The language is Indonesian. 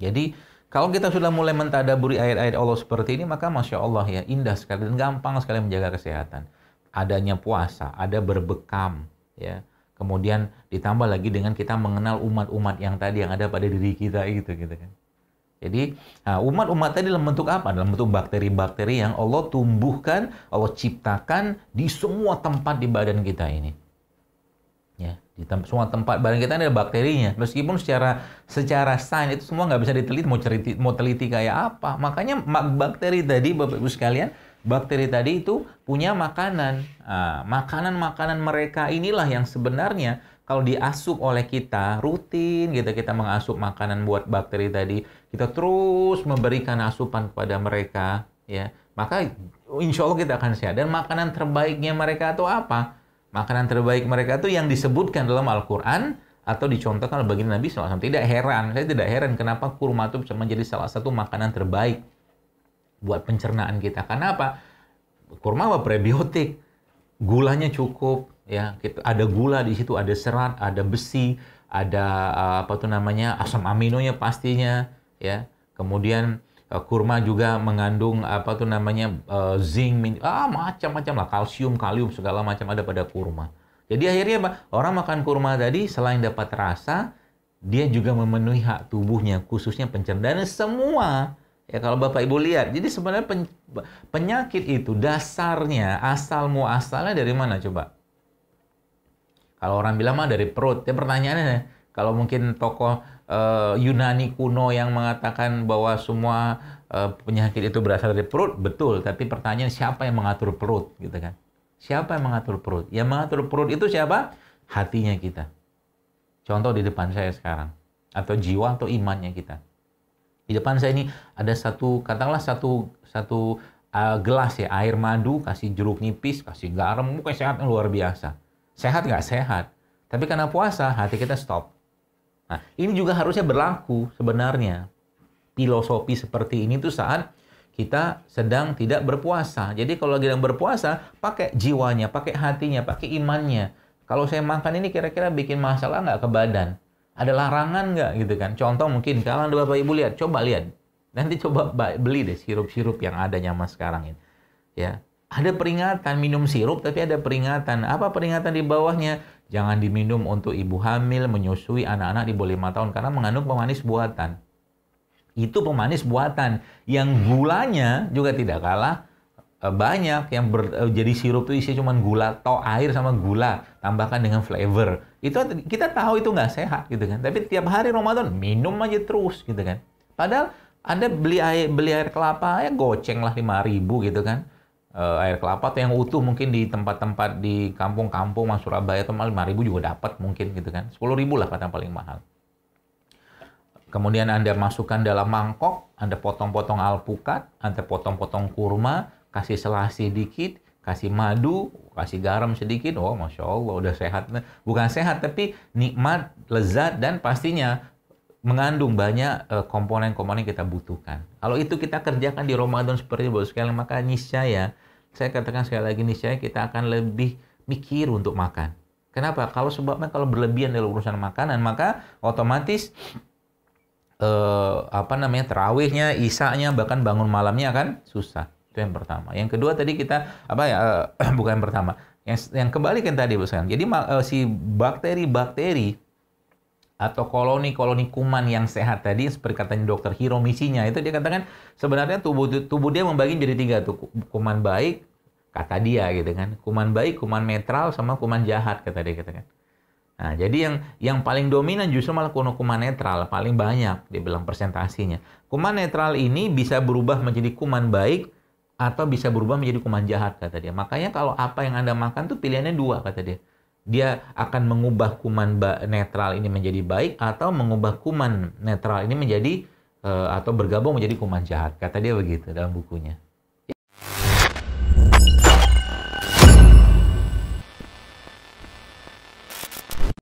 Jadi kalau kita sudah mulai mentadaburi ayat-ayat Allah seperti ini, maka Masya Allah ya indah sekali dan gampang sekali menjaga kesehatan. Adanya puasa, ada berbekam, ya. Kemudian ditambah lagi dengan kita mengenal umat-umat yang tadi yang ada pada diri kita gitu gitu kan. Jadi umat-umat tadi dalam bentuk apa? Dalam bentuk bakteri-bakteri yang Allah tumbuhkan, Allah ciptakan di semua tempat di badan kita ini di tem semua tempat badan kita ini ada bakterinya meskipun secara secara sains itu semua nggak bisa diteliti mau ceriti mau teliti kayak apa makanya bakteri tadi bapak ibu sekalian bakteri tadi itu punya makanan nah, makanan makanan mereka inilah yang sebenarnya kalau diasup oleh kita rutin gitu kita mengasup makanan buat bakteri tadi kita terus memberikan asupan kepada mereka ya maka insya Allah kita akan sehat dan makanan terbaiknya mereka atau apa Makanan terbaik mereka tuh yang disebutkan dalam Al-Quran atau dicontohkan oleh baginda Nabi SAW. Tidak heran, saya tidak heran kenapa kurma itu bisa menjadi salah satu makanan terbaik buat pencernaan kita. Karena apa? Kurma apa prebiotik, gulanya cukup, ya kita, gitu. ada gula di situ, ada serat, ada besi, ada eh, apa tuh namanya asam aminonya pastinya, ya. Kemudian Eh, kurma juga mengandung apa tuh namanya uh, zinc, ah macam-macam lah kalsium, kalium segala macam ada pada kurma. Jadi akhirnya orang makan kurma tadi selain dapat rasa, dia juga memenuhi hak tubuhnya khususnya pencernaan semua. Ya kalau Bapak Ibu lihat, jadi sebenarnya pen, penyakit itu dasarnya asal muasalnya dari mana coba? Kalau orang bilang mah dari perut, ya pertanyaannya kalau mungkin tokoh uh, Yunani kuno yang mengatakan bahwa semua uh, penyakit itu berasal dari perut, betul. Tapi pertanyaan siapa yang mengatur perut, gitu kan? Siapa yang mengatur perut? Yang mengatur perut itu siapa? Hatinya kita. Contoh di depan saya sekarang, atau jiwa atau imannya kita. Di depan saya ini ada satu, katakanlah satu satu uh, gelas ya air madu, kasih jeruk nipis, kasih garam, mungkin sehat luar biasa. Sehat nggak sehat? Tapi karena puasa, hati kita stop Nah, ini juga harusnya berlaku sebenarnya. Filosofi seperti ini tuh saat kita sedang tidak berpuasa. Jadi kalau lagi sedang berpuasa, pakai jiwanya, pakai hatinya, pakai imannya. Kalau saya makan ini kira-kira bikin masalah nggak ke badan? Ada larangan nggak gitu kan? Contoh mungkin, kalau ada Bapak Ibu lihat, coba lihat. Nanti coba beli deh sirup-sirup yang ada nyaman sekarang ini. Ya, ada peringatan minum sirup tapi ada peringatan. Apa peringatan di bawahnya? Jangan diminum untuk ibu hamil, menyusui anak-anak di bawah 5 tahun karena mengandung pemanis buatan. Itu pemanis buatan yang gulanya juga tidak kalah e, banyak yang ber, e, jadi sirup itu isinya cuma gula, atau air sama gula, tambahkan dengan flavor. Itu kita tahu itu nggak sehat gitu kan. Tapi tiap hari Ramadan minum aja terus gitu kan. Padahal Anda beli air beli air kelapa ya goceng lah lima ribu gitu kan uh, air kelapa atau yang utuh mungkin di tempat-tempat di kampung-kampung Mas Surabaya atau lima ribu juga dapat mungkin gitu kan. sepuluh ribu lah kata paling mahal. Kemudian Anda masukkan dalam mangkok, Anda potong-potong alpukat, Anda potong-potong kurma, kasih selasi dikit, kasih madu, kasih garam sedikit, oh masya Allah udah sehat. Bukan sehat tapi nikmat, lezat dan pastinya mengandung banyak eh, komponen-komponen kita butuhkan. Kalau itu kita kerjakan di Ramadan seperti itu, sekali maka niscaya saya katakan sekali lagi niscaya kita akan lebih mikir untuk makan. Kenapa? Kalau sebabnya kalau berlebihan dalam urusan makanan, maka otomatis uh, apa namanya terawihnya, isanya bahkan bangun malamnya akan susah. Itu yang pertama. Yang kedua tadi kita apa ya? uh, bukan yang pertama. Yang yang kebalikan tadi, Bos. Jadi uh, si bakteri-bakteri atau koloni-koloni kuman yang sehat tadi seperti katanya dokter Hiro misinya itu dia katakan sebenarnya tubuh tubuh dia membagi menjadi tiga tuh kuman baik kata dia gitu kan kuman baik kuman netral sama kuman jahat kata dia katakan nah jadi yang yang paling dominan justru malah kuno kuman netral paling banyak dia bilang persentasinya kuman netral ini bisa berubah menjadi kuman baik atau bisa berubah menjadi kuman jahat kata dia makanya kalau apa yang anda makan tuh pilihannya dua kata dia dia akan mengubah kuman netral ini menjadi baik atau mengubah kuman netral ini menjadi eh, atau bergabung menjadi kuman jahat. Kata dia begitu dalam bukunya.